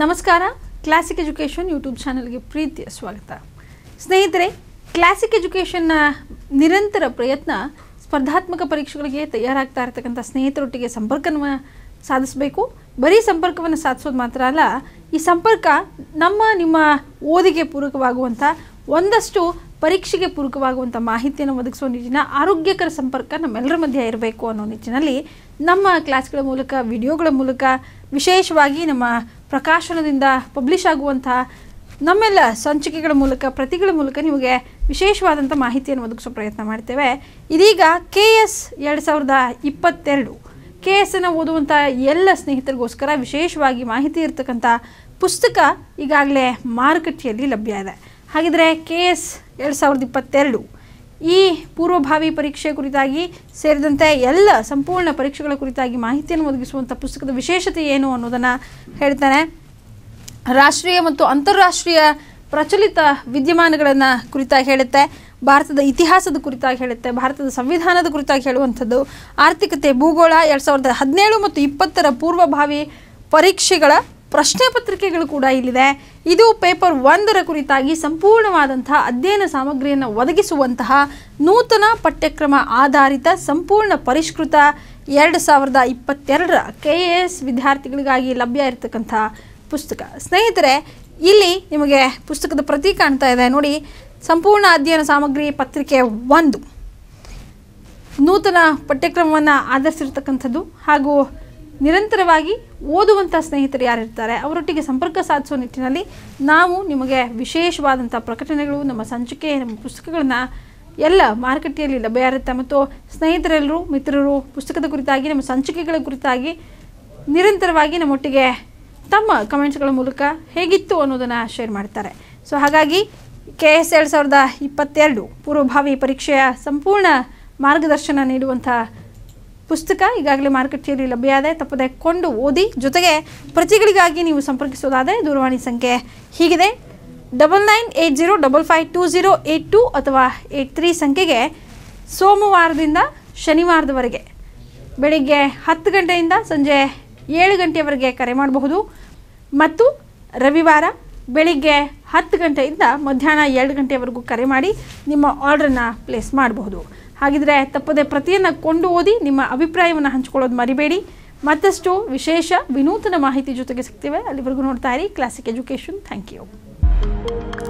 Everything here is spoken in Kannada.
ನಮಸ್ಕಾರ ಕ್ಲಾಸಿಕ್ ಎಜುಕೇಷನ್ ಯೂಟ್ಯೂಬ್ ಚಾನಲ್ಗೆ ಪ್ರೀತಿಯ ಸ್ವಾಗತ ಸ್ನೇಹಿತರೆ ಕ್ಲಾಸಿಕ್ ಎಜುಕೇಷನ್ನ ನಿರಂತರ ಪ್ರಯತ್ನ ಸ್ಪರ್ಧಾತ್ಮಕ ಪರೀಕ್ಷೆಗಳಿಗೆ ತಯಾರಾಗ್ತಾ ಇರತಕ್ಕಂಥ ಸ್ನೇಹಿತರೊಟ್ಟಿಗೆ ಸಂಪರ್ಕವನ್ನು ಸಾಧಿಸಬೇಕು ಬರೀ ಸಂಪರ್ಕವನ್ನು ಸಾಧಿಸೋದು ಮಾತ್ರ ಅಲ್ಲ ಈ ಸಂಪರ್ಕ ನಮ್ಮ ನಿಮ್ಮ ಓದಿಗೆ ಪೂರಕವಾಗುವಂಥ ಒಂದಷ್ಟು ಪರೀಕ್ಷೆಗೆ ಪೂರಕವಾಗುವಂಥ ಮಾಹಿತಿಯನ್ನು ಒದಗಿಸುವ ನಿಟ್ಟಿನ ಆರೋಗ್ಯಕರ ಸಂಪರ್ಕ ನಮ್ಮೆಲ್ಲರ ಮಧ್ಯೆ ಇರಬೇಕು ಅನ್ನೋ ನಿಟ್ಟಿನಲ್ಲಿ ನಮ್ಮ ಕ್ಲಾಸ್ಗಳ ಮೂಲಕ ವಿಡಿಯೋಗಳ ಮೂಲಕ ವಿಶೇಷವಾಗಿ ನಮ್ಮ ಪ್ರಕಾಶನದಿಂದ ಪಬ್ಲಿಷ್ ಆಗುವಂತಹ ನಮ್ಮೆಲ್ಲ ಸಂಚಿಕೆಗಳ ಮೂಲಕ ಪ್ರತಿಗಳ ಮೂಲಕ ನಿಮಗೆ ವಿಶೇಷವಾದಂಥ ಮಾಹಿತಿಯನ್ನು ಒದಗಿಸೋ ಪ್ರಯತ್ನ ಮಾಡ್ತೇವೆ ಇದೀಗ ಕೆ ಎಸ್ ಎರಡು ಸಾವಿರದ ಇಪ್ಪತ್ತೆರಡು ಕೆ ಎಸ್ ಅನ್ನು ಓದುವಂಥ ಎಲ್ಲ ಸ್ನೇಹಿತರಿಗೋಸ್ಕರ ವಿಶೇಷವಾಗಿ ಮಾಹಿತಿ ಇರತಕ್ಕಂಥ ಪುಸ್ತಕ ಈಗಾಗಲೇ ಮಾರುಕಟ್ಟೆಯಲ್ಲಿ ಲಭ್ಯ ಇದೆ ಹಾಗಿದ್ರೆ ಕೆ ಎಸ್ ಎರಡು ಸಾವಿರದ ಇಪ್ಪತ್ತೆರಡು ಈ ಪೂರ್ವಭಾವಿ ಪರೀಕ್ಷೆ ಕುರಿತಾಗಿ ಸೇರಿದಂತೆ ಎಲ್ಲ ಸಂಪೂರ್ಣ ಪರೀಕ್ಷೆಗಳ ಕುರಿತಾಗಿ ಮಾಹಿತಿಯನ್ನು ಒದಗಿಸುವಂಥ ಪುಸ್ತಕದ ವಿಶೇಷತೆ ಏನು ಅನ್ನೋದನ್ನು ಹೇಳ್ತಾನೆ ರಾಷ್ಟ್ರೀಯ ಮತ್ತು ಅಂತಾರಾಷ್ಟ್ರೀಯ ಪ್ರಚಲಿತ ವಿದ್ಯಮಾನಗಳನ್ನು ಕುರಿತಾಗಿ ಹೇಳುತ್ತೆ ಭಾರತದ ಇತಿಹಾಸದ ಕುರಿತಾಗಿ ಹೇಳುತ್ತೆ ಭಾರತದ ಸಂವಿಧಾನದ ಕುರಿತಾಗಿ ಹೇಳುವಂಥದ್ದು ಆರ್ಥಿಕತೆ ಭೂಗೋಳ ಎರಡು ಸಾವಿರದ ಹದಿನೇಳು ಮತ್ತು ಇಪ್ಪತ್ತರ ಪೂರ್ವಭಾವಿ ಪರೀಕ್ಷೆಗಳ ಪ್ರಶ್ನೆ ಪತ್ರಿಕೆಗಳು ಕೂಡ ಇಲ್ಲಿದೆ ಇದು ಪೇಪರ್ ಒಂದರ ಕುರಿತಾಗಿ ಸಂಪೂರ್ಣವಾದಂತಹ ಅಧ್ಯಯನ ಸಾಮಗ್ರಿಯನ್ನು ಒದಗಿಸುವಂತಹ ನೂತನ ಪಠ್ಯಕ್ರಮ ಆಧಾರಿತ ಸಂಪೂರ್ಣ ಪರಿಷ್ಕೃತ ಎರಡು ಸಾವಿರದ ಇಪ್ಪತ್ತೆರಡರ ಕೆ ಎ ಎಸ್ ವಿದ್ಯಾರ್ಥಿಗಳಿಗಾಗಿ ಲಭ್ಯ ಇರತಕ್ಕಂಥ ಪುಸ್ತಕ ಸ್ನೇಹಿತರೆ ಇಲ್ಲಿ ನಿಮಗೆ ಪುಸ್ತಕದ ಪ್ರತಿ ಕಾಣ್ತಾ ಇದೆ ನೋಡಿ ಸಂಪೂರ್ಣ ಅಧ್ಯಯನ ಸಾಮಗ್ರಿ ಪತ್ರಿಕೆ ಒಂದು ನೂತನ ಪಠ್ಯಕ್ರಮವನ್ನು ಆಧರಿಸಿರ್ತಕ್ಕಂಥದ್ದು ಹಾಗೂ ನಿರಂತರವಾಗಿ ಓದುವಂಥ ಸ್ನೇಹಿತರು ಯಾರಿರ್ತಾರೆ ಅವರೊಟ್ಟಿಗೆ ಸಂಪರ್ಕ ಸಾಧಿಸುವ ನಿಟ್ಟಿನಲ್ಲಿ ನಾವು ನಿಮಗೆ ವಿಶೇಷವಾದಂಥ ಪ್ರಕಟಣೆಗಳು ನಮ್ಮ ಸಂಚಿಕೆ ನಮ್ಮ ಪುಸ್ತಕಗಳನ್ನು ಎಲ್ಲ ಮಾರುಕಟ್ಟೆಯಲ್ಲಿ ಲಭ್ಯ ಇರುತ್ತೆ ಮತ್ತು ಸ್ನೇಹಿತರೆಲ್ಲರೂ ಮಿತ್ರರು ಪುಸ್ತಕದ ಕುರಿತಾಗಿ ನಮ್ಮ ಸಂಚಿಕೆಗಳ ಕುರಿತಾಗಿ ನಿರಂತರವಾಗಿ ನಮ್ಮೊಟ್ಟಿಗೆ ತಮ್ಮ ಕಮೆಂಟ್ಸ್ಗಳ ಮೂಲಕ ಹೇಗಿತ್ತು ಅನ್ನೋದನ್ನು ಶೇರ್ ಮಾಡ್ತಾರೆ ಸೊ ಹಾಗಾಗಿ ಕೆ ಎಸ್ ಎರಡು ಸಾವಿರದ ಇಪ್ಪತ್ತೆರಡು ಪೂರ್ವಭಾವಿ ಪರೀಕ್ಷೆಯ ಸಂಪೂರ್ಣ ಮಾರ್ಗದರ್ಶನ ನೀಡುವಂಥ ಪುಸ್ತಕ ಈಗಾಗಲೇ ಮಾರುಕಟ್ಟೆಯಲ್ಲಿ ಲಭ್ಯ ಇದೆ ತಪ್ಪದೆ ಕೊಂಡು ಓದಿ ಜೊತೆಗೆ ಪ್ರತಿಗಳಿಗಾಗಿ ನೀವು ಸಂಪರ್ಕಿಸೋದಾದರೆ ದೂರವಾಣಿ ಸಂಖ್ಯೆ ಹೀಗಿದೆ double nine eight zero double five two zero eight two ಅಥವಾ ಏಯ್ಟ್ ತ್ರೀ ಸಂಖ್ಯೆಗೆ ಸೋಮವಾರದಿಂದ ಶನಿವಾರದವರೆಗೆ ಬೆಳಿಗ್ಗೆ ಹತ್ತು ಗಂಟೆಯಿಂದ ಸಂಜೆ ಏಳು ಗಂಟೆಯವರೆಗೆ ಕರೆ ಮಾಡಬಹುದು ಮತ್ತು ರವಿವಾರ ಬೆಳಿಗ್ಗೆ ಹತ್ತು ಗಂಟೆಯಿಂದ ಮಧ್ಯಾಹ್ನ ಎರಡು ಗಂಟೆವರೆಗೂ ಕರೆ ಮಾಡಿ ನಿಮ್ಮ ಆರ್ಡ್ರನ್ನು ಪ್ಲೇಸ್ ಮಾಡಬಹುದು ಹಾಗಿದ್ರೆ ತಪ್ಪದೆ ಪ್ರತಿಯನ್ನು ಕೊಂಡು ಓದಿ ನಿಮ್ಮ ಅಭಿಪ್ರಾಯವನ್ನು ಹಂಚಿಕೊಳ್ಳೋದು ಮರಿಬೇಡಿ ಮತ್ತಷ್ಟು ವಿಶೇಷ ವಿನೂತನ ಮಾಹಿತಿ ಜೊತೆಗೆ ಸಿಗ್ತೇವೆ ಅಲ್ಲಿವರೆಗೂ ನೋಡ್ತಾ ಇರಿ ಕ್ಲಾಸಿಕ್ ಎಜುಕೇಶನ್ ಥ್ಯಾಂಕ್ ಯು